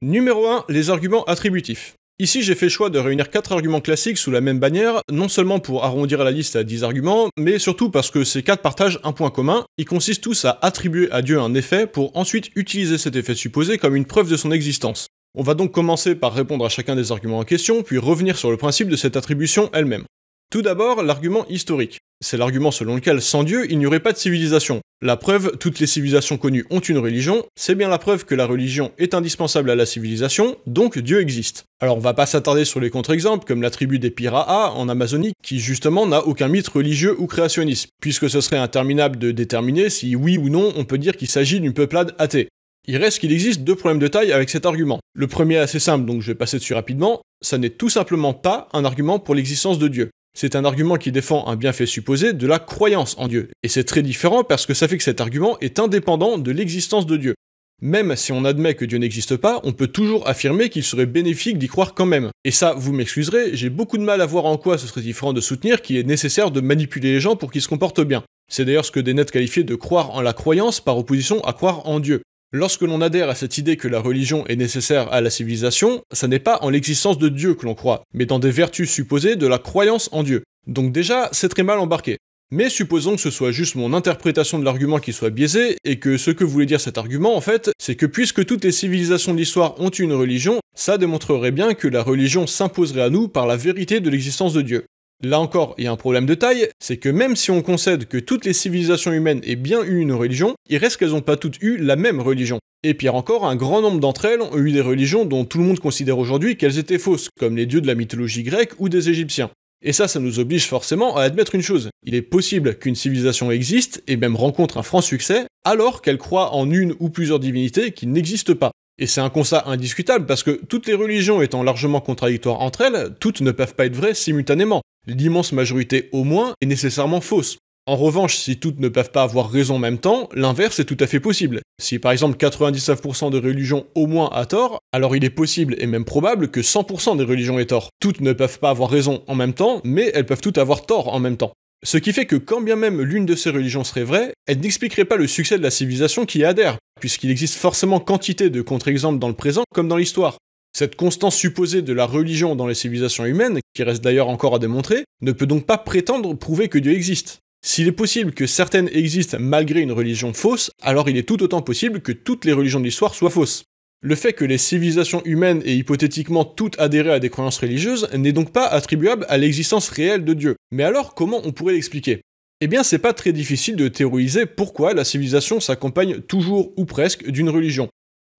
Numéro 1, les arguments attributifs. Ici, j'ai fait choix de réunir 4 arguments classiques sous la même bannière, non seulement pour arrondir la liste à 10 arguments, mais surtout parce que ces 4 partagent un point commun, ils consistent tous à attribuer à Dieu un effet pour ensuite utiliser cet effet supposé comme une preuve de son existence. On va donc commencer par répondre à chacun des arguments en question, puis revenir sur le principe de cette attribution elle-même. Tout d'abord, l'argument historique. C'est l'argument selon lequel sans Dieu, il n'y aurait pas de civilisation. La preuve, toutes les civilisations connues ont une religion, c'est bien la preuve que la religion est indispensable à la civilisation, donc Dieu existe. Alors on va pas s'attarder sur les contre-exemples, comme la tribu des Piraa en Amazonie, qui justement n'a aucun mythe religieux ou créationniste, puisque ce serait interminable de déterminer si oui ou non on peut dire qu'il s'agit d'une peuplade athée. Il reste qu'il existe deux problèmes de taille avec cet argument. Le premier est assez simple, donc je vais passer dessus rapidement, ça n'est tout simplement pas un argument pour l'existence de Dieu. C'est un argument qui défend un bienfait supposé de la croyance en Dieu, et c'est très différent parce que ça fait que cet argument est indépendant de l'existence de Dieu. Même si on admet que Dieu n'existe pas, on peut toujours affirmer qu'il serait bénéfique d'y croire quand même. Et ça, vous m'excuserez, j'ai beaucoup de mal à voir en quoi ce serait différent de soutenir qu'il est nécessaire de manipuler les gens pour qu'ils se comportent bien. C'est d'ailleurs ce que des nets qualifiaient de croire en la croyance par opposition à croire en Dieu. Lorsque l'on adhère à cette idée que la religion est nécessaire à la civilisation, ça n'est pas en l'existence de Dieu que l'on croit, mais dans des vertus supposées de la croyance en Dieu. Donc déjà, c'est très mal embarqué. Mais supposons que ce soit juste mon interprétation de l'argument qui soit biaisée, et que ce que voulait dire cet argument, en fait, c'est que puisque toutes les civilisations de l'histoire ont une religion, ça démontrerait bien que la religion s'imposerait à nous par la vérité de l'existence de Dieu. Là encore, il y a un problème de taille, c'est que même si on concède que toutes les civilisations humaines aient bien eu une religion, il reste qu'elles n'ont pas toutes eu la même religion. Et pire encore, un grand nombre d'entre elles ont eu des religions dont tout le monde considère aujourd'hui qu'elles étaient fausses, comme les dieux de la mythologie grecque ou des Égyptiens. Et ça, ça nous oblige forcément à admettre une chose. Il est possible qu'une civilisation existe et même rencontre un franc succès alors qu'elle croit en une ou plusieurs divinités qui n'existent pas. Et c'est un constat indiscutable parce que toutes les religions étant largement contradictoires entre elles, toutes ne peuvent pas être vraies simultanément l'immense majorité au moins, est nécessairement fausse. En revanche, si toutes ne peuvent pas avoir raison en même temps, l'inverse est tout à fait possible. Si par exemple 99% des religions au moins a tort, alors il est possible et même probable que 100% des religions aient tort. Toutes ne peuvent pas avoir raison en même temps, mais elles peuvent toutes avoir tort en même temps. Ce qui fait que quand bien même l'une de ces religions serait vraie, elle n'expliquerait pas le succès de la civilisation qui y adhère, puisqu'il existe forcément quantité de contre-exemples dans le présent comme dans l'histoire. Cette constance supposée de la religion dans les civilisations humaines, qui reste d'ailleurs encore à démontrer, ne peut donc pas prétendre prouver que Dieu existe. S'il est possible que certaines existent malgré une religion fausse, alors il est tout autant possible que toutes les religions de l'histoire soient fausses. Le fait que les civilisations humaines aient hypothétiquement toutes adhéré à des croyances religieuses n'est donc pas attribuable à l'existence réelle de Dieu. Mais alors comment on pourrait l'expliquer Eh bien c'est pas très difficile de théoriser pourquoi la civilisation s'accompagne toujours ou presque d'une religion.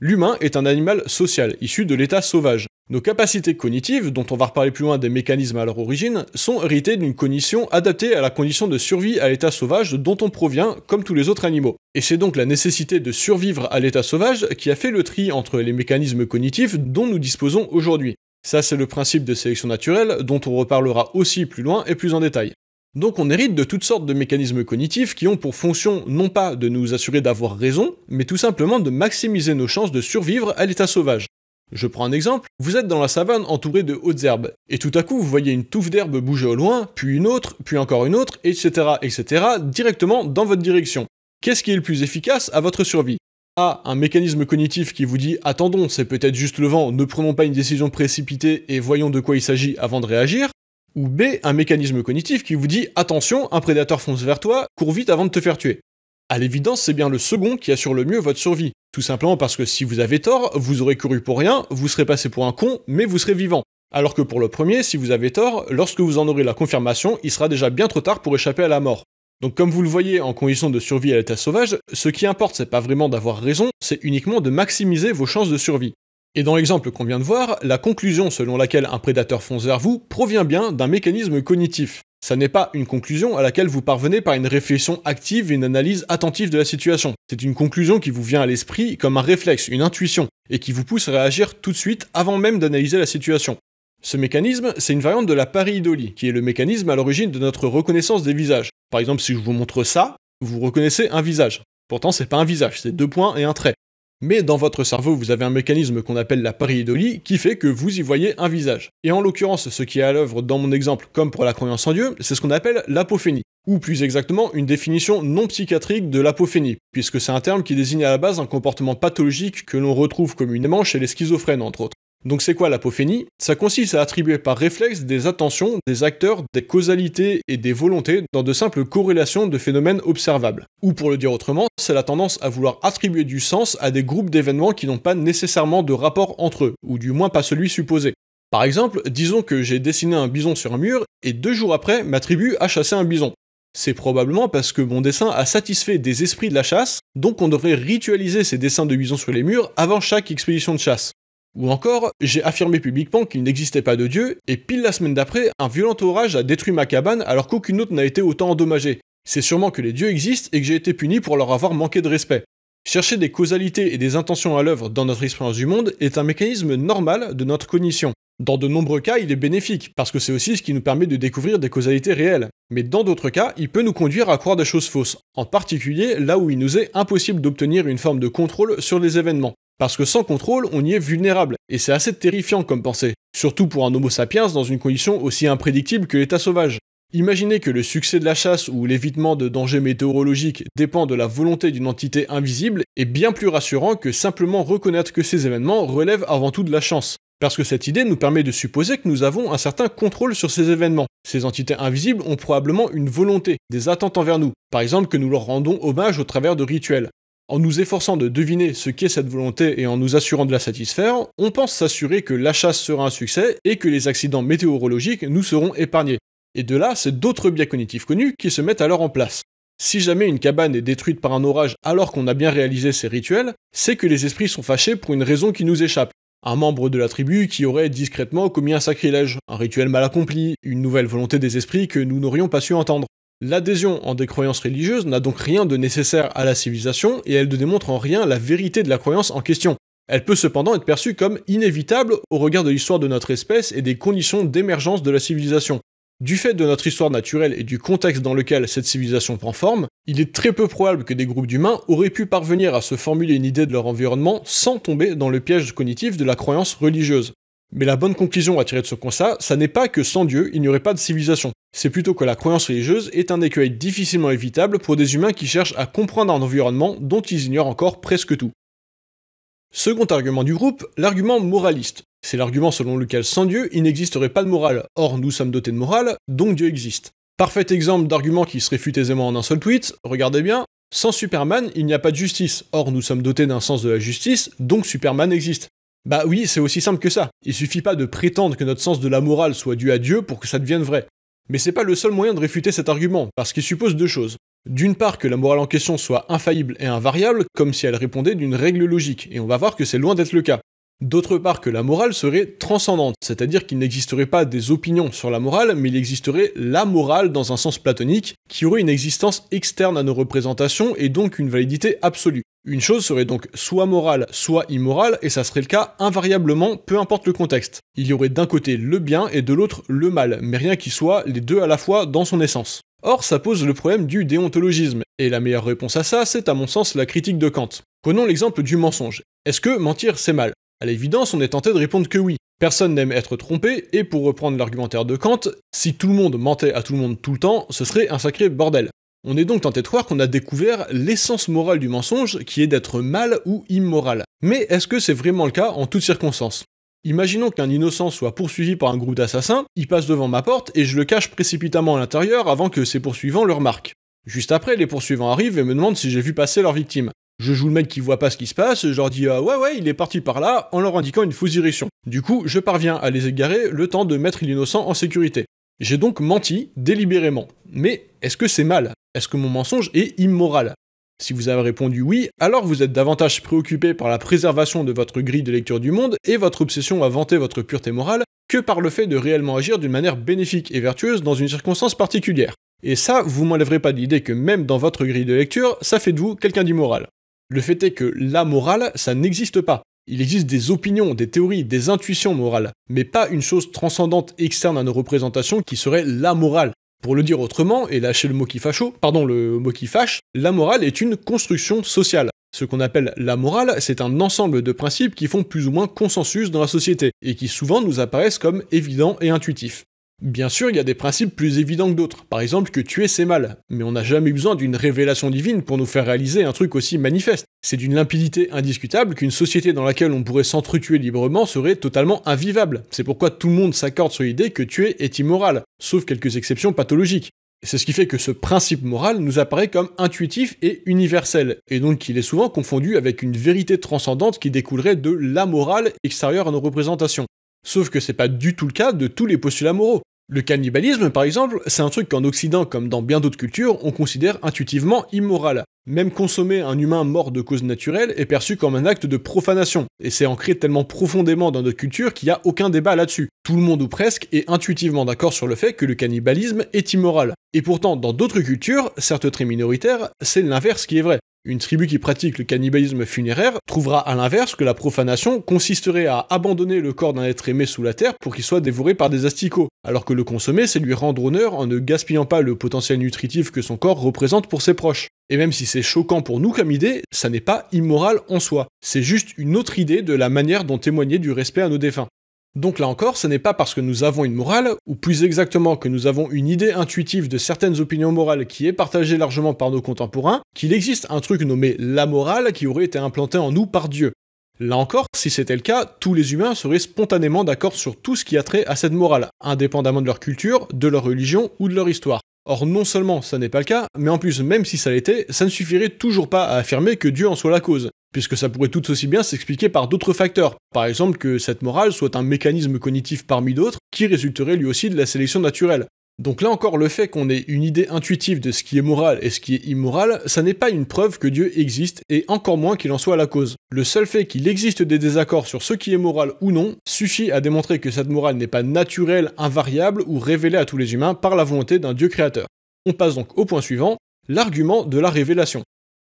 L'humain est un animal social, issu de l'état sauvage. Nos capacités cognitives, dont on va reparler plus loin des mécanismes à leur origine, sont héritées d'une cognition adaptée à la condition de survie à l'état sauvage dont on provient, comme tous les autres animaux. Et c'est donc la nécessité de survivre à l'état sauvage qui a fait le tri entre les mécanismes cognitifs dont nous disposons aujourd'hui. Ça c'est le principe de sélection naturelle dont on reparlera aussi plus loin et plus en détail. Donc on hérite de toutes sortes de mécanismes cognitifs qui ont pour fonction non pas de nous assurer d'avoir raison, mais tout simplement de maximiser nos chances de survivre à l'état sauvage. Je prends un exemple, vous êtes dans la savane entourée de hautes herbes, et tout à coup vous voyez une touffe d'herbe bouger au loin, puis une autre, puis encore une autre, etc., etc., directement dans votre direction. Qu'est-ce qui est le plus efficace à votre survie A. Un mécanisme cognitif qui vous dit attendons, c'est peut-être juste le vent, ne prenons pas une décision précipitée et voyons de quoi il s'agit avant de réagir. Ou B, un mécanisme cognitif qui vous dit attention, un prédateur fonce vers toi, cours vite avant de te faire tuer. A l'évidence, c'est bien le second qui assure le mieux votre survie. Tout simplement parce que si vous avez tort, vous aurez couru pour rien, vous serez passé pour un con, mais vous serez vivant. Alors que pour le premier, si vous avez tort, lorsque vous en aurez la confirmation, il sera déjà bien trop tard pour échapper à la mort. Donc comme vous le voyez en condition de survie à l'état sauvage, ce qui importe c'est pas vraiment d'avoir raison, c'est uniquement de maximiser vos chances de survie. Et dans l'exemple qu'on vient de voir, la conclusion selon laquelle un prédateur fonce vers vous provient bien d'un mécanisme cognitif. Ça n'est pas une conclusion à laquelle vous parvenez par une réflexion active et une analyse attentive de la situation. C'est une conclusion qui vous vient à l'esprit comme un réflexe, une intuition, et qui vous pousse à réagir tout de suite avant même d'analyser la situation. Ce mécanisme, c'est une variante de la idolie, qui est le mécanisme à l'origine de notre reconnaissance des visages. Par exemple, si je vous montre ça, vous reconnaissez un visage. Pourtant, c'est pas un visage, c'est deux points et un trait mais dans votre cerveau, vous avez un mécanisme qu'on appelle la pareidolie qui fait que vous y voyez un visage. Et en l'occurrence, ce qui est à l'œuvre dans mon exemple, comme pour la croyance en Dieu, c'est ce qu'on appelle l'apophénie, ou plus exactement une définition non psychiatrique de l'apophénie, puisque c'est un terme qui désigne à la base un comportement pathologique que l'on retrouve communément chez les schizophrènes entre autres. Donc c'est quoi l'apophénie Ça consiste à attribuer par réflexe des attentions, des acteurs, des causalités et des volontés dans de simples corrélations de phénomènes observables. Ou pour le dire autrement, c'est la tendance à vouloir attribuer du sens à des groupes d'événements qui n'ont pas nécessairement de rapport entre eux, ou du moins pas celui supposé. Par exemple, disons que j'ai dessiné un bison sur un mur, et deux jours après, ma tribu a chassé un bison. C'est probablement parce que mon dessin a satisfait des esprits de la chasse, donc on devrait ritualiser ces dessins de bison sur les murs avant chaque expédition de chasse. Ou encore, j'ai affirmé publiquement qu'il n'existait pas de Dieu, et pile la semaine d'après, un violent orage a détruit ma cabane alors qu'aucune autre n'a été autant endommagée. C'est sûrement que les dieux existent et que j'ai été puni pour leur avoir manqué de respect. Chercher des causalités et des intentions à l'œuvre dans notre expérience du monde est un mécanisme normal de notre cognition. Dans de nombreux cas, il est bénéfique, parce que c'est aussi ce qui nous permet de découvrir des causalités réelles. Mais dans d'autres cas, il peut nous conduire à croire des choses fausses, en particulier là où il nous est impossible d'obtenir une forme de contrôle sur les événements. Parce que sans contrôle, on y est vulnérable, et c'est assez terrifiant comme pensée, surtout pour un Homo sapiens dans une condition aussi imprédictible que l'état sauvage. Imaginez que le succès de la chasse ou l'évitement de dangers météorologiques dépend de la volonté d'une entité invisible est bien plus rassurant que simplement reconnaître que ces événements relèvent avant tout de la chance. Parce que cette idée nous permet de supposer que nous avons un certain contrôle sur ces événements. Ces entités invisibles ont probablement une volonté, des attentes envers nous, par exemple que nous leur rendons hommage au travers de rituels. En nous efforçant de deviner ce qu'est cette volonté et en nous assurant de la satisfaire, on pense s'assurer que la chasse sera un succès et que les accidents météorologiques nous seront épargnés. Et de là, c'est d'autres biais cognitifs connus qui se mettent alors en place. Si jamais une cabane est détruite par un orage alors qu'on a bien réalisé ses rituels, c'est que les esprits sont fâchés pour une raison qui nous échappe. Un membre de la tribu qui aurait discrètement commis un sacrilège, un rituel mal accompli, une nouvelle volonté des esprits que nous n'aurions pas su entendre. L'adhésion en des croyances religieuses n'a donc rien de nécessaire à la civilisation et elle ne démontre en rien la vérité de la croyance en question. Elle peut cependant être perçue comme inévitable au regard de l'histoire de notre espèce et des conditions d'émergence de la civilisation. Du fait de notre histoire naturelle et du contexte dans lequel cette civilisation prend forme, il est très peu probable que des groupes d'humains auraient pu parvenir à se formuler une idée de leur environnement sans tomber dans le piège cognitif de la croyance religieuse. Mais la bonne conclusion à tirer de ce constat, ça n'est pas que sans Dieu, il n'y aurait pas de civilisation. C'est plutôt que la croyance religieuse est un écueil difficilement évitable pour des humains qui cherchent à comprendre un environnement dont ils ignorent encore presque tout. Second argument du groupe, l'argument moraliste. C'est l'argument selon lequel sans Dieu, il n'existerait pas de morale. Or, nous sommes dotés de morale, donc Dieu existe. Parfait exemple d'argument qui se réfute aisément en un seul tweet, regardez bien, sans Superman, il n'y a pas de justice. Or, nous sommes dotés d'un sens de la justice, donc Superman existe. Bah oui, c'est aussi simple que ça. Il suffit pas de prétendre que notre sens de la morale soit dû à Dieu pour que ça devienne vrai. Mais c'est pas le seul moyen de réfuter cet argument, parce qu'il suppose deux choses. D'une part que la morale en question soit infaillible et invariable, comme si elle répondait d'une règle logique, et on va voir que c'est loin d'être le cas. D'autre part que la morale serait transcendante, c'est-à-dire qu'il n'existerait pas des opinions sur la morale, mais il existerait la morale dans un sens platonique, qui aurait une existence externe à nos représentations et donc une validité absolue. Une chose serait donc soit morale, soit immorale, et ça serait le cas invariablement, peu importe le contexte. Il y aurait d'un côté le bien et de l'autre le mal, mais rien qui soit les deux à la fois dans son essence. Or, ça pose le problème du déontologisme, et la meilleure réponse à ça, c'est à mon sens la critique de Kant. Prenons l'exemple du mensonge. Est-ce que mentir c'est mal À l'évidence, on est tenté de répondre que oui. Personne n'aime être trompé, et pour reprendre l'argumentaire de Kant, si tout le monde mentait à tout le monde tout le temps, ce serait un sacré bordel. On est donc tenté de croire qu'on a découvert l'essence morale du mensonge qui est d'être mal ou immoral. Mais est-ce que c'est vraiment le cas en toutes circonstances Imaginons qu'un innocent soit poursuivi par un groupe d'assassins, il passe devant ma porte et je le cache précipitamment à l'intérieur avant que ses poursuivants le remarquent. Juste après, les poursuivants arrivent et me demandent si j'ai vu passer leur victime. Je joue le mec qui voit pas ce qui se passe, je leur dis ah ouais ouais il est parti par là en leur indiquant une fausse direction. Du coup, je parviens à les égarer le temps de mettre l'innocent en sécurité. J'ai donc menti délibérément. Mais est-ce que c'est mal est-ce que mon mensonge est immoral Si vous avez répondu oui, alors vous êtes davantage préoccupé par la préservation de votre grille de lecture du monde et votre obsession à vanter votre pureté morale que par le fait de réellement agir d'une manière bénéfique et vertueuse dans une circonstance particulière. Et ça, vous m'enlèverez pas de l'idée que même dans votre grille de lecture, ça fait de vous quelqu'un d'immoral. Le fait est que la morale, ça n'existe pas. Il existe des opinions, des théories, des intuitions morales, mais pas une chose transcendante externe à nos représentations qui serait la morale, pour le dire autrement, et lâcher le mot qui pardon, le mot qui fâche, la morale est une construction sociale. Ce qu'on appelle la morale, c'est un ensemble de principes qui font plus ou moins consensus dans la société, et qui souvent nous apparaissent comme évidents et intuitifs. Bien sûr, il y a des principes plus évidents que d'autres, par exemple que tuer c'est mal, mais on n'a jamais besoin d'une révélation divine pour nous faire réaliser un truc aussi manifeste. C'est d'une limpidité indiscutable qu'une société dans laquelle on pourrait s'entretuer librement serait totalement invivable. C'est pourquoi tout le monde s'accorde sur l'idée que tuer est immoral, sauf quelques exceptions pathologiques. C'est ce qui fait que ce principe moral nous apparaît comme intuitif et universel, et donc qu'il est souvent confondu avec une vérité transcendante qui découlerait de la morale extérieure à nos représentations. Sauf que c'est pas du tout le cas de tous les postulats moraux. Le cannibalisme, par exemple, c'est un truc qu'en Occident, comme dans bien d'autres cultures, on considère intuitivement immoral. Même consommer un humain mort de cause naturelle est perçu comme un acte de profanation, et c'est ancré tellement profondément dans notre culture qu'il n'y a aucun débat là-dessus. Tout le monde ou presque est intuitivement d'accord sur le fait que le cannibalisme est immoral. Et pourtant, dans d'autres cultures, certes très minoritaires, c'est l'inverse qui est vrai. Une tribu qui pratique le cannibalisme funéraire trouvera à l'inverse que la profanation consisterait à abandonner le corps d'un être aimé sous la terre pour qu'il soit dévoré par des asticots, alors que le consommer, c'est lui rendre honneur en ne gaspillant pas le potentiel nutritif que son corps représente pour ses proches. Et même si c'est choquant pour nous comme idée, ça n'est pas immoral en soi, c'est juste une autre idée de la manière dont témoigner du respect à nos défunts. Donc là encore, ce n'est pas parce que nous avons une morale, ou plus exactement que nous avons une idée intuitive de certaines opinions morales qui est partagée largement par nos contemporains, qu'il existe un truc nommé la morale qui aurait été implanté en nous par Dieu. Là encore, si c'était le cas, tous les humains seraient spontanément d'accord sur tout ce qui a trait à cette morale, indépendamment de leur culture, de leur religion ou de leur histoire. Or non seulement ça n'est pas le cas, mais en plus même si ça l'était, ça ne suffirait toujours pas à affirmer que Dieu en soit la cause puisque ça pourrait tout aussi bien s'expliquer par d'autres facteurs, par exemple que cette morale soit un mécanisme cognitif parmi d'autres qui résulterait lui aussi de la sélection naturelle. Donc là encore, le fait qu'on ait une idée intuitive de ce qui est moral et ce qui est immoral, ça n'est pas une preuve que Dieu existe et encore moins qu'il en soit la cause. Le seul fait qu'il existe des désaccords sur ce qui est moral ou non suffit à démontrer que cette morale n'est pas naturelle, invariable ou révélée à tous les humains par la volonté d'un Dieu créateur. On passe donc au point suivant, l'argument de la révélation.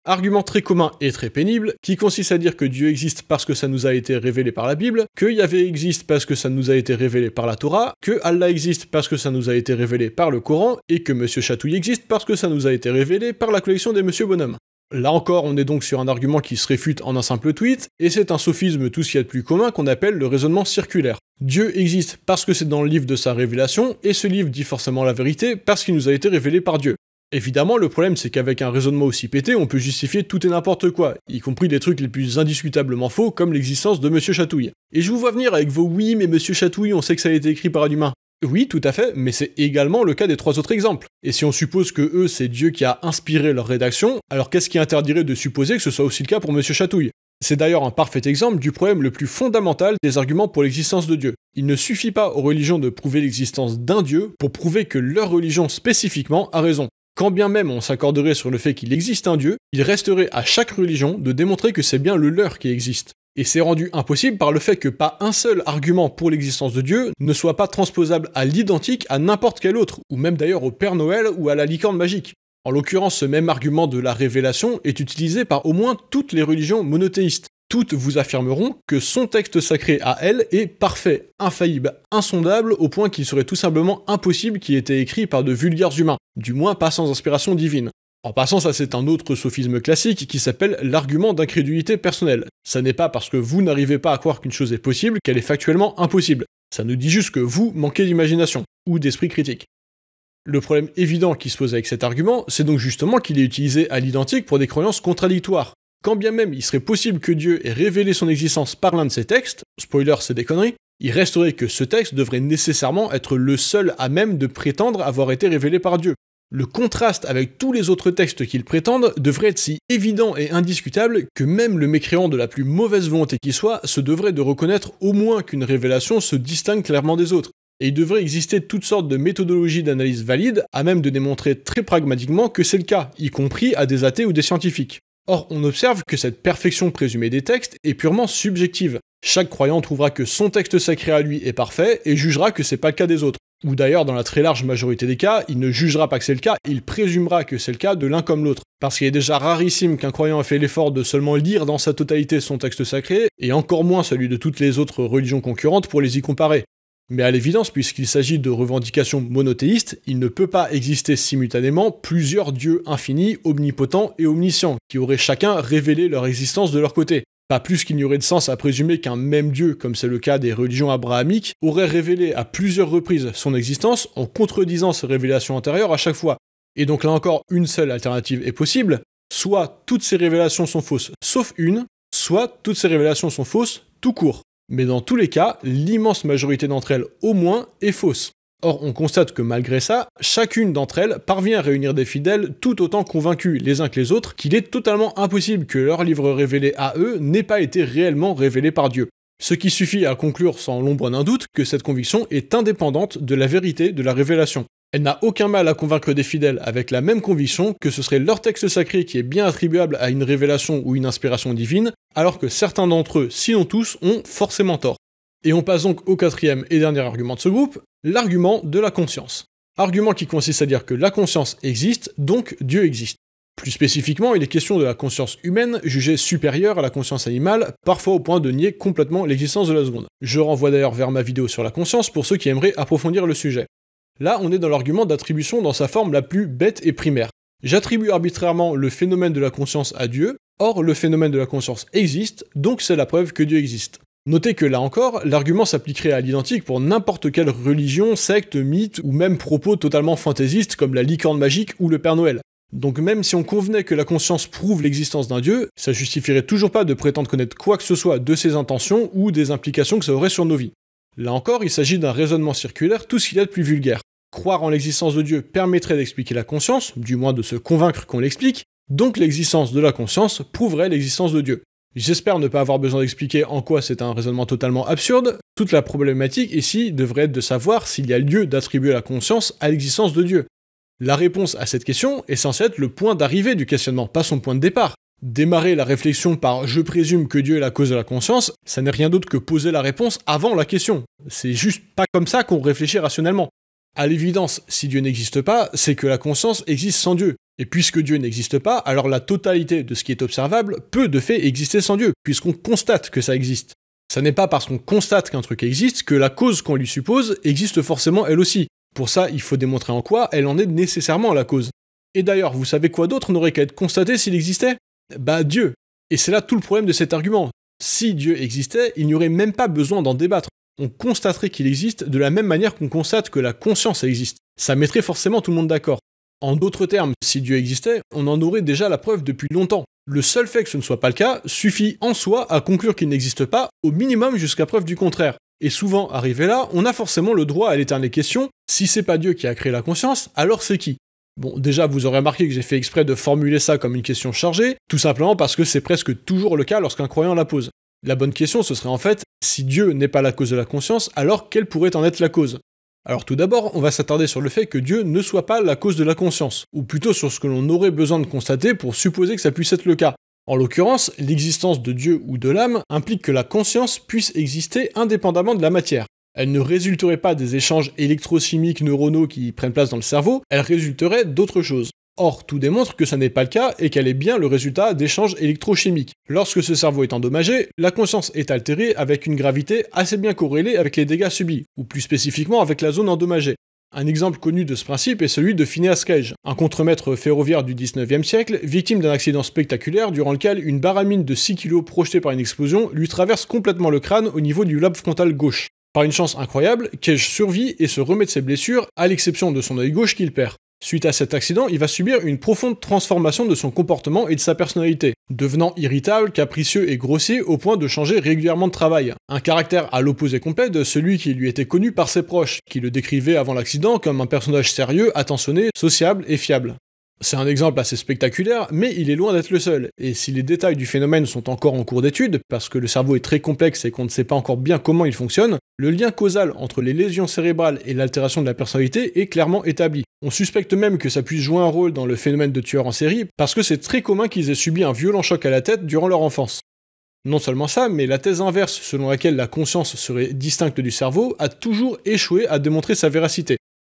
Argument très commun et très pénible, qui consiste à dire que Dieu existe parce que ça nous a été révélé par la Bible, que Yahvé existe parce que ça nous a été révélé par la Torah, que Allah existe parce que ça nous a été révélé par le Coran, et que Monsieur Chatouille existe parce que ça nous a été révélé par la collection des Monsieur Bonhomme. Là encore, on est donc sur un argument qui se réfute en un simple tweet, et c'est un sophisme tout ce qu'il y a de plus commun qu'on appelle le raisonnement circulaire. Dieu existe parce que c'est dans le livre de sa révélation, et ce livre dit forcément la vérité parce qu'il nous a été révélé par Dieu. Évidemment, le problème, c'est qu'avec un raisonnement aussi pété, on peut justifier tout et n'importe quoi, y compris des trucs les plus indiscutablement faux, comme l'existence de Monsieur Chatouille. Et je vous vois venir avec vos oui, mais Monsieur Chatouille, on sait que ça a été écrit par un humain. Oui, tout à fait, mais c'est également le cas des trois autres exemples. Et si on suppose que eux, c'est Dieu qui a inspiré leur rédaction, alors qu'est-ce qui interdirait de supposer que ce soit aussi le cas pour Monsieur Chatouille c'est d'ailleurs un parfait exemple du problème le plus fondamental des arguments pour l'existence de Dieu. Il ne suffit pas aux religions de prouver l'existence d'un Dieu pour prouver que leur religion spécifiquement a raison. Quand bien même on s'accorderait sur le fait qu'il existe un dieu, il resterait à chaque religion de démontrer que c'est bien le leur qui existe. Et c'est rendu impossible par le fait que pas un seul argument pour l'existence de Dieu ne soit pas transposable à l'identique à n'importe quel autre, ou même d'ailleurs au Père Noël ou à la licorne magique. En l'occurrence, ce même argument de la révélation est utilisé par au moins toutes les religions monothéistes, toutes vous affirmeront que son texte sacré à elle est parfait, infaillible, insondable, au point qu'il serait tout simplement impossible qu'il ait été écrit par de vulgaires humains, du moins pas sans inspiration divine. En passant, ça c'est un autre sophisme classique qui s'appelle l'argument d'incrédulité personnelle. Ça n'est pas parce que vous n'arrivez pas à croire qu'une chose est possible qu'elle est factuellement impossible. Ça nous dit juste que vous manquez d'imagination, ou d'esprit critique. Le problème évident qui se pose avec cet argument, c'est donc justement qu'il est utilisé à l'identique pour des croyances contradictoires, quand bien même il serait possible que Dieu ait révélé son existence par l'un de ces textes, spoiler c'est des conneries, il resterait que ce texte devrait nécessairement être le seul à même de prétendre avoir été révélé par Dieu. Le contraste avec tous les autres textes qu'ils prétendent devrait être si évident et indiscutable que même le mécréant de la plus mauvaise volonté qui soit se devrait de reconnaître au moins qu'une révélation se distingue clairement des autres. Et il devrait exister toutes sortes de méthodologies d'analyse valides à même de démontrer très pragmatiquement que c'est le cas, y compris à des athées ou des scientifiques. Or, on observe que cette perfection présumée des textes est purement subjective. Chaque croyant trouvera que son texte sacré à lui est parfait et jugera que c'est pas le cas des autres. Ou d'ailleurs, dans la très large majorité des cas, il ne jugera pas que c'est le cas, il présumera que c'est le cas de l'un comme l'autre. Parce qu'il est déjà rarissime qu'un croyant ait fait l'effort de seulement lire dans sa totalité son texte sacré, et encore moins celui de toutes les autres religions concurrentes pour les y comparer. Mais à l'évidence, puisqu'il s'agit de revendications monothéistes, il ne peut pas exister simultanément plusieurs dieux infinis, omnipotents et omniscients, qui auraient chacun révélé leur existence de leur côté. Pas plus qu'il n'y aurait de sens à présumer qu'un même dieu, comme c'est le cas des religions abrahamiques, aurait révélé à plusieurs reprises son existence en contredisant ses révélations antérieures à chaque fois. Et donc là encore, une seule alternative est possible, soit toutes ces révélations sont fausses sauf une, soit toutes ces révélations sont fausses tout court. Mais dans tous les cas, l'immense majorité d'entre elles au moins est fausse. Or, on constate que malgré ça, chacune d'entre elles parvient à réunir des fidèles tout autant convaincus les uns que les autres qu'il est totalement impossible que leur livre révélé à eux n'ait pas été réellement révélé par Dieu. Ce qui suffit à conclure sans l'ombre d'un doute que cette conviction est indépendante de la vérité de la révélation. Elle n'a aucun mal à convaincre des fidèles avec la même conviction que ce serait leur texte sacré qui est bien attribuable à une révélation ou une inspiration divine, alors que certains d'entre eux, sinon tous, ont forcément tort. Et on passe donc au quatrième et dernier argument de ce groupe, l'argument de la conscience. Argument qui consiste à dire que la conscience existe, donc Dieu existe. Plus spécifiquement, il est question de la conscience humaine jugée supérieure à la conscience animale, parfois au point de nier complètement l'existence de la seconde. Je renvoie d'ailleurs vers ma vidéo sur la conscience pour ceux qui aimeraient approfondir le sujet. Là, on est dans l'argument d'attribution dans sa forme la plus bête et primaire. J'attribue arbitrairement le phénomène de la conscience à Dieu, Or, le phénomène de la conscience existe, donc c'est la preuve que Dieu existe. Notez que là encore, l'argument s'appliquerait à l'identique pour n'importe quelle religion, secte, mythe ou même propos totalement fantaisistes comme la licorne magique ou le Père Noël. Donc même si on convenait que la conscience prouve l'existence d'un dieu, ça justifierait toujours pas de prétendre connaître quoi que ce soit de ses intentions ou des implications que ça aurait sur nos vies. Là encore, il s'agit d'un raisonnement circulaire tout ce qu'il y a de plus vulgaire. Croire en l'existence de Dieu permettrait d'expliquer la conscience, du moins de se convaincre qu'on l'explique, donc l'existence de la conscience prouverait l'existence de Dieu. J'espère ne pas avoir besoin d'expliquer en quoi c'est un raisonnement totalement absurde. Toute la problématique ici devrait être de savoir s'il y a lieu d'attribuer la conscience à l'existence de Dieu. La réponse à cette question est censée être le point d'arrivée du questionnement, pas son point de départ. Démarrer la réflexion par je présume que Dieu est la cause de la conscience, ça n'est rien d'autre que poser la réponse avant la question. C'est juste pas comme ça qu'on réfléchit rationnellement. À l'évidence, si Dieu n'existe pas, c'est que la conscience existe sans Dieu. Et puisque Dieu n'existe pas, alors la totalité de ce qui est observable peut de fait exister sans Dieu, puisqu'on constate que ça existe. Ça n'est pas parce qu'on constate qu'un truc existe que la cause qu'on lui suppose existe forcément elle aussi. Pour ça, il faut démontrer en quoi elle en est nécessairement la cause. Et d'ailleurs, vous savez quoi d'autre n'aurait qu'à être constaté s'il existait Bah Dieu. Et c'est là tout le problème de cet argument. Si Dieu existait, il n'y aurait même pas besoin d'en débattre. On constaterait qu'il existe de la même manière qu'on constate que la conscience existe. Ça mettrait forcément tout le monde d'accord. En d'autres termes, si Dieu existait, on en aurait déjà la preuve depuis longtemps. Le seul fait que ce ne soit pas le cas suffit en soi à conclure qu'il n'existe pas, au minimum jusqu'à preuve du contraire. Et souvent, arrivé là, on a forcément le droit à l'éternelle question, si c'est pas Dieu qui a créé la conscience, alors c'est qui Bon, déjà, vous aurez remarqué que j'ai fait exprès de formuler ça comme une question chargée, tout simplement parce que c'est presque toujours le cas lorsqu'un croyant la pose. La bonne question, ce serait en fait, si Dieu n'est pas la cause de la conscience, alors quelle pourrait en être la cause alors tout d'abord, on va s'attarder sur le fait que Dieu ne soit pas la cause de la conscience, ou plutôt sur ce que l'on aurait besoin de constater pour supposer que ça puisse être le cas. En l'occurrence, l'existence de Dieu ou de l'âme implique que la conscience puisse exister indépendamment de la matière. Elle ne résulterait pas des échanges électrochimiques neuronaux qui prennent place dans le cerveau, elle résulterait d'autres choses. Or, tout démontre que ce n'est pas le cas et qu'elle est bien le résultat d'échanges électrochimiques. Lorsque ce cerveau est endommagé, la conscience est altérée avec une gravité assez bien corrélée avec les dégâts subis, ou plus spécifiquement avec la zone endommagée. Un exemple connu de ce principe est celui de Phineas Cage, un contremaître ferroviaire du 19e siècle, victime d'un accident spectaculaire durant lequel une baramine de 6 kg projetée par une explosion lui traverse complètement le crâne au niveau du lobe frontal gauche. Par une chance incroyable, Cage survit et se remet de ses blessures, à l'exception de son œil gauche qu'il perd. Suite à cet accident, il va subir une profonde transformation de son comportement et de sa personnalité, devenant irritable, capricieux et grossier au point de changer régulièrement de travail. Un caractère à l'opposé complet de celui qui lui était connu par ses proches, qui le décrivaient avant l'accident comme un personnage sérieux, attentionné, sociable et fiable. C'est un exemple assez spectaculaire, mais il est loin d'être le seul. Et si les détails du phénomène sont encore en cours d'étude, parce que le cerveau est très complexe et qu'on ne sait pas encore bien comment il fonctionne, le lien causal entre les lésions cérébrales et l'altération de la personnalité est clairement établi. On suspecte même que ça puisse jouer un rôle dans le phénomène de tueur en série, parce que c'est très commun qu'ils aient subi un violent choc à la tête durant leur enfance. Non seulement ça, mais la thèse inverse selon laquelle la conscience serait distincte du cerveau a toujours échoué à démontrer sa véracité.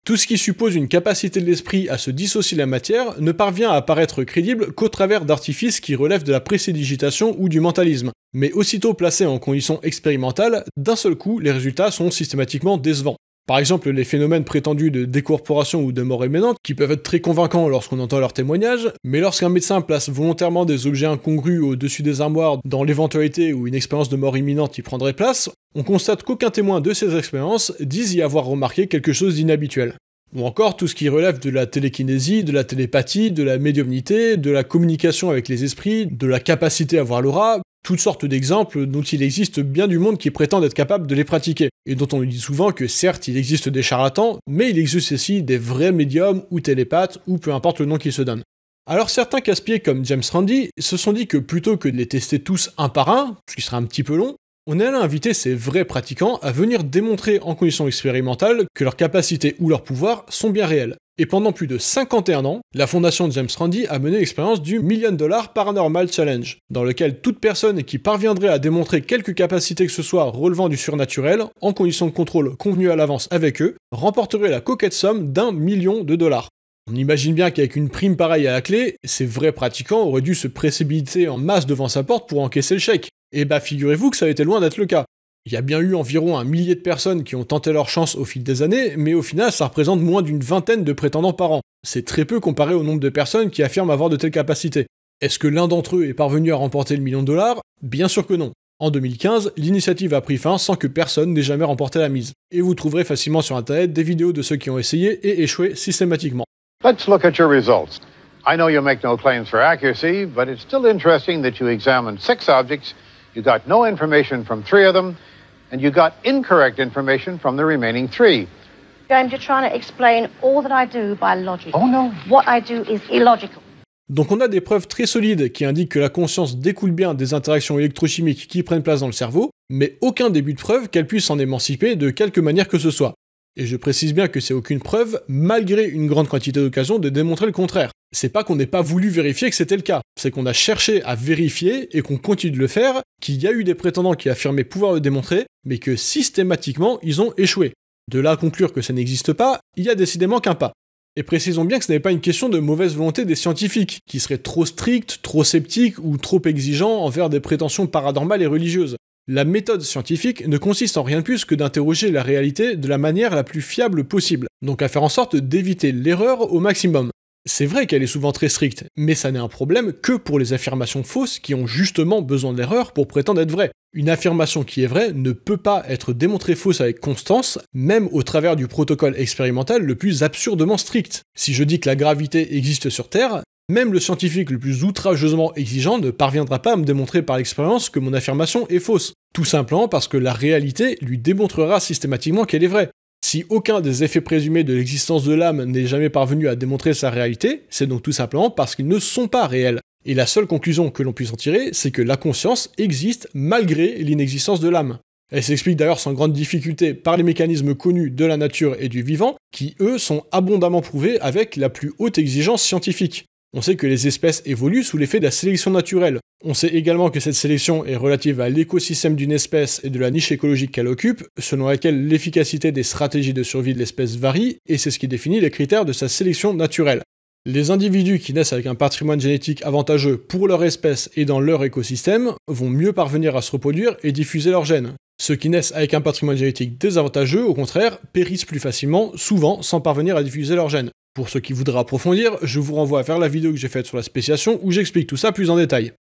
Tout ce qui suppose une capacité de l'esprit à se dissocier la matière ne parvient à paraître crédible qu'au travers d'artifices qui relèvent de la précédigitation ou du mentalisme. Mais aussitôt placés en conditions expérimentales, d'un seul coup, les résultats sont systématiquement décevants. Par exemple, les phénomènes prétendus de décorporation ou de mort imminente, qui peuvent être très convaincants lorsqu'on entend leurs témoignages, mais lorsqu'un médecin place volontairement des objets incongrus au-dessus des armoires dans l'éventualité où une expérience de mort imminente y prendrait place, on constate qu'aucun témoin de ces expériences dise y avoir remarqué quelque chose d'inhabituel. Ou encore tout ce qui relève de la télékinésie, de la télépathie, de la médiumnité, de la communication avec les esprits, de la capacité à voir l'aura, toutes sortes d'exemples dont il existe bien du monde qui prétend être capable de les pratiquer, et dont on nous dit souvent que certes il existe des charlatans, mais il existe aussi des vrais médiums ou télépathes, ou peu importe le nom qu'ils se donnent. Alors certains casse-pieds comme James Randi se sont dit que plutôt que de les tester tous un par un, ce qui serait un petit peu long, on allait inviter ces vrais pratiquants à venir démontrer en conditions expérimentales que leurs capacités ou leurs pouvoirs sont bien réels. Et pendant plus de 51 ans, la fondation James Randi a mené l'expérience du Million Dollar Paranormal Challenge, dans lequel toute personne qui parviendrait à démontrer quelque capacité que ce soit relevant du surnaturel, en conditions de contrôle convenues à l'avance avec eux, remporterait la coquette somme d'un million de dollars. On imagine bien qu'avec une prime pareille à la clé, ces vrais pratiquants auraient dû se précipiter en masse devant sa porte pour encaisser le chèque. Et eh bah figurez-vous que ça a été loin d'être le cas il y a bien eu environ un millier de personnes qui ont tenté leur chance au fil des années, mais au final, ça représente moins d'une vingtaine de prétendants par an. C'est très peu comparé au nombre de personnes qui affirment avoir de telles capacités. Est-ce que l'un d'entre eux est parvenu à remporter le million de dollars Bien sûr que non. En 2015, l'initiative a pris fin sans que personne n'ait jamais remporté la mise. Et vous trouverez facilement sur internet des vidéos de ceux qui ont essayé et échoué systématiquement. Let's I know you make no claims for accuracy, but it's still interesting that you examined six objects, you got no information from three of them, and you got incorrect information from the remaining Oh no. What I do is illogical. Donc on a des preuves très solides qui indiquent que la conscience découle bien des interactions électrochimiques qui prennent place dans le cerveau, mais aucun début de preuve qu'elle puisse s'en émanciper de quelque manière que ce soit. Et je précise bien que c'est aucune preuve, malgré une grande quantité d'occasions de démontrer le contraire c'est pas qu'on n'ait pas voulu vérifier que c'était le cas, c'est qu'on a cherché à vérifier et qu'on continue de le faire, qu'il y a eu des prétendants qui affirmaient pouvoir le démontrer, mais que systématiquement ils ont échoué. De là à conclure que ça n'existe pas, il y a décidément qu'un pas. Et précisons bien que ce n'est pas une question de mauvaise volonté des scientifiques, qui seraient trop stricts, trop sceptiques ou trop exigeants envers des prétentions paranormales et religieuses. La méthode scientifique ne consiste en rien de plus que d'interroger la réalité de la manière la plus fiable possible, donc à faire en sorte d'éviter l'erreur au maximum. C'est vrai qu'elle est souvent très stricte, mais ça n'est un problème que pour les affirmations fausses qui ont justement besoin de l'erreur pour prétendre être vraies. Une affirmation qui est vraie ne peut pas être démontrée fausse avec constance, même au travers du protocole expérimental le plus absurdement strict. Si je dis que la gravité existe sur Terre, même le scientifique le plus outrageusement exigeant ne parviendra pas à me démontrer par l'expérience que mon affirmation est fausse, tout simplement parce que la réalité lui démontrera systématiquement qu'elle est vraie. Si aucun des effets présumés de l'existence de l'âme n'est jamais parvenu à démontrer sa réalité, c'est donc tout simplement parce qu'ils ne sont pas réels. Et la seule conclusion que l'on puisse en tirer, c'est que la conscience existe malgré l'inexistence de l'âme. Elle s'explique d'ailleurs sans grande difficulté par les mécanismes connus de la nature et du vivant, qui eux sont abondamment prouvés avec la plus haute exigence scientifique. On sait que les espèces évoluent sous l'effet de la sélection naturelle. On sait également que cette sélection est relative à l'écosystème d'une espèce et de la niche écologique qu'elle occupe, selon laquelle l'efficacité des stratégies de survie de l'espèce varie, et c'est ce qui définit les critères de sa sélection naturelle. Les individus qui naissent avec un patrimoine génétique avantageux pour leur espèce et dans leur écosystème vont mieux parvenir à se reproduire et diffuser leurs gènes. Ceux qui naissent avec un patrimoine génétique désavantageux, au contraire, périssent plus facilement, souvent sans parvenir à diffuser leurs gènes. Pour ceux qui voudraient approfondir, je vous renvoie à faire la vidéo que j'ai faite sur la spéciation où j'explique tout ça plus en détail.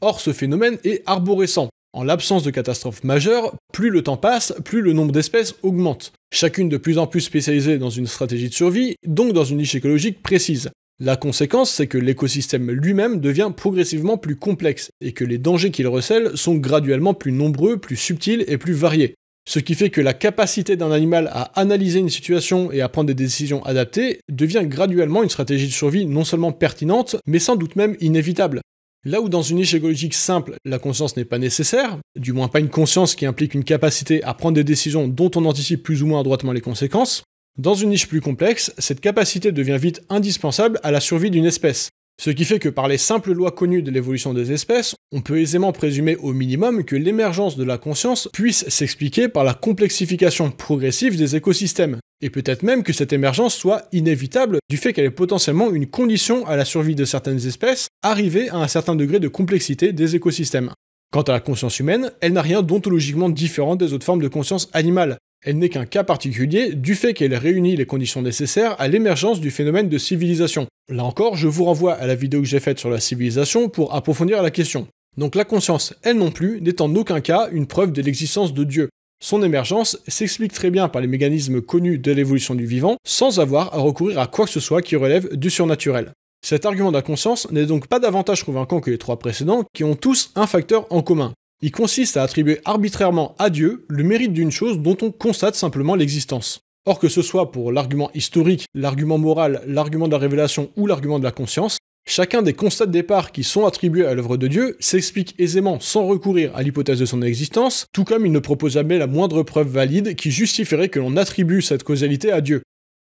Or, ce phénomène est arborescent. En l'absence de catastrophes majeures, plus le temps passe, plus le nombre d'espèces augmente, chacune de plus en plus spécialisée dans une stratégie de survie, donc dans une niche écologique précise. La conséquence, c'est que l'écosystème lui-même devient progressivement plus complexe et que les dangers qu'il recèle sont graduellement plus nombreux, plus subtils et plus variés. Ce qui fait que la capacité d'un animal à analyser une situation et à prendre des décisions adaptées devient graduellement une stratégie de survie non seulement pertinente, mais sans doute même inévitable. Là où dans une niche écologique simple, la conscience n'est pas nécessaire, du moins pas une conscience qui implique une capacité à prendre des décisions dont on anticipe plus ou moins adroitement les conséquences, dans une niche plus complexe, cette capacité devient vite indispensable à la survie d'une espèce. Ce qui fait que par les simples lois connues de l'évolution des espèces, on peut aisément présumer au minimum que l'émergence de la conscience puisse s'expliquer par la complexification progressive des écosystèmes, et peut-être même que cette émergence soit inévitable du fait qu'elle est potentiellement une condition à la survie de certaines espèces, arrivées à un certain degré de complexité des écosystèmes. Quant à la conscience humaine, elle n'a rien d'ontologiquement différent des autres formes de conscience animale, elle n'est qu'un cas particulier du fait qu'elle réunit les conditions nécessaires à l'émergence du phénomène de civilisation. Là encore, je vous renvoie à la vidéo que j'ai faite sur la civilisation pour approfondir la question. Donc la conscience, elle non plus, n'est en aucun cas une preuve de l'existence de Dieu. Son émergence s'explique très bien par les mécanismes connus de l'évolution du vivant, sans avoir à recourir à quoi que ce soit qui relève du surnaturel. Cet argument de la conscience n'est donc pas davantage convaincant que les trois précédents, qui ont tous un facteur en commun, il consiste à attribuer arbitrairement à Dieu le mérite d'une chose dont on constate simplement l'existence. Or que ce soit pour l'argument historique, l'argument moral, l'argument de la révélation ou l'argument de la conscience, chacun des constats de départ qui sont attribués à l'œuvre de Dieu s'explique aisément sans recourir à l'hypothèse de son existence, tout comme il ne propose jamais la moindre preuve valide qui justifierait que l'on attribue cette causalité à Dieu.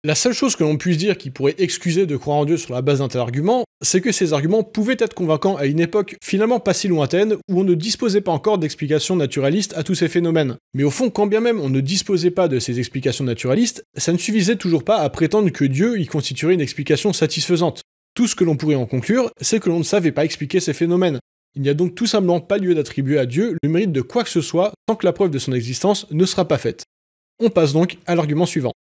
La seule chose que l'on puisse dire qui pourrait excuser de croire en Dieu sur la base d'un tel argument, c'est que ces arguments pouvaient être convaincants à une époque finalement pas si lointaine où on ne disposait pas encore d'explications naturalistes à tous ces phénomènes. Mais au fond, quand bien même on ne disposait pas de ces explications naturalistes, ça ne suffisait toujours pas à prétendre que Dieu y constituerait une explication satisfaisante. Tout ce que l'on pourrait en conclure, c'est que l'on ne savait pas expliquer ces phénomènes. Il n'y a donc tout simplement pas lieu d'attribuer à Dieu le mérite de quoi que ce soit tant que la preuve de son existence ne sera pas faite. On passe donc à l'argument suivant.